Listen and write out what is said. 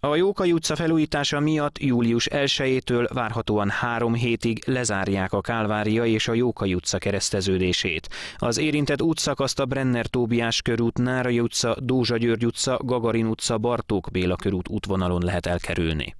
A Jókai utca felújítása miatt július 1-től várhatóan három hétig lezárják a Kálvária és a Jókai utca kereszteződését. Az érintett útszakaszt a Brenner Tóbiás körút, Nárai utca, Dózsa György utca, Gagarin utca, Bartók Béla körút útvonalon lehet elkerülni.